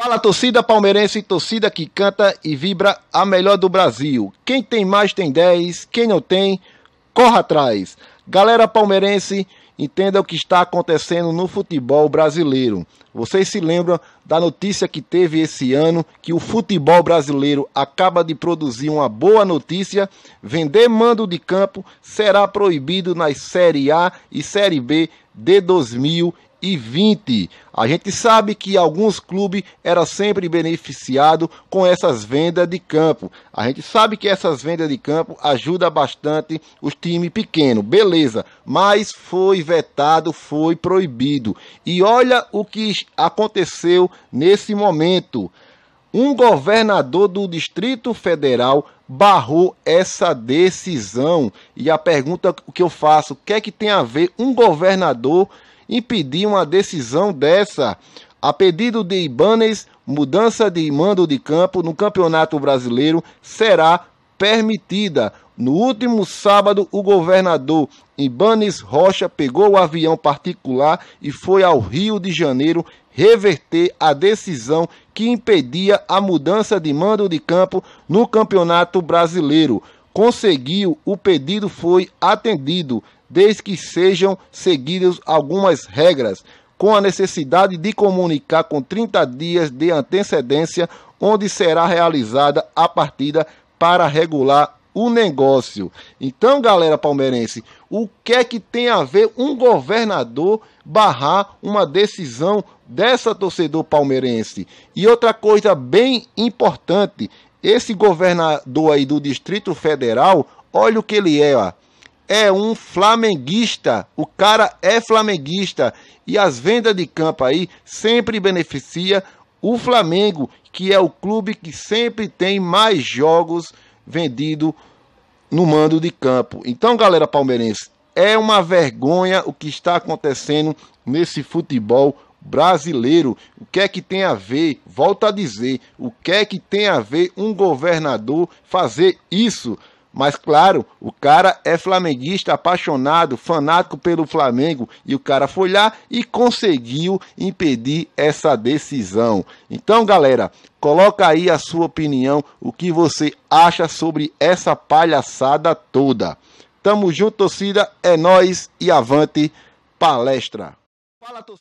Fala torcida palmeirense, torcida que canta e vibra a melhor do Brasil. Quem tem mais tem 10, quem não tem, corra atrás. Galera palmeirense, entenda o que está acontecendo no futebol brasileiro. Vocês se lembram da notícia que teve esse ano que o futebol brasileiro acaba de produzir uma boa notícia: vender mando de campo será proibido nas Série A e Série B de 2020. A gente sabe que alguns clubes era sempre beneficiado com essas vendas de campo. A gente sabe que essas vendas de campo ajudam bastante os times pequenos, beleza? Mas foi vetado, foi proibido. E olha o que aconteceu nesse momento. Um governador do Distrito Federal barrou essa decisão. E a pergunta que eu faço, o que é que tem a ver um governador impedir uma decisão dessa? A pedido de Ibanes, mudança de mando de campo no Campeonato Brasileiro será permitida. No último sábado, o governador Ibanes Rocha pegou o avião particular e foi ao Rio de Janeiro reverter a decisão que impedia a mudança de mando de campo no Campeonato Brasileiro. Conseguiu, o pedido foi atendido, desde que sejam seguidas algumas regras com a necessidade de comunicar com 30 dias de antecedência onde será realizada a partida para regular o negócio. Então, galera palmeirense, o que é que tem a ver um governador barrar uma decisão dessa torcedor palmeirense? E outra coisa bem importante, esse governador aí do Distrito Federal, olha o que ele é, ó. É um flamenguista. O cara é flamenguista. E as vendas de campo aí sempre beneficia o Flamengo, que é o clube que sempre tem mais jogos vendido no mando de campo. Então, galera palmeirense, é uma vergonha o que está acontecendo nesse futebol brasileiro. O que é que tem a ver? Volto a dizer, o que é que tem a ver um governador fazer isso? Mas claro, o cara é flamenguista, apaixonado, fanático pelo Flamengo e o cara foi lá e conseguiu impedir essa decisão. Então, galera, coloca aí a sua opinião, o que você acha sobre essa palhaçada toda. Tamo junto, torcida, é nós e avante palestra. Fala, torcida.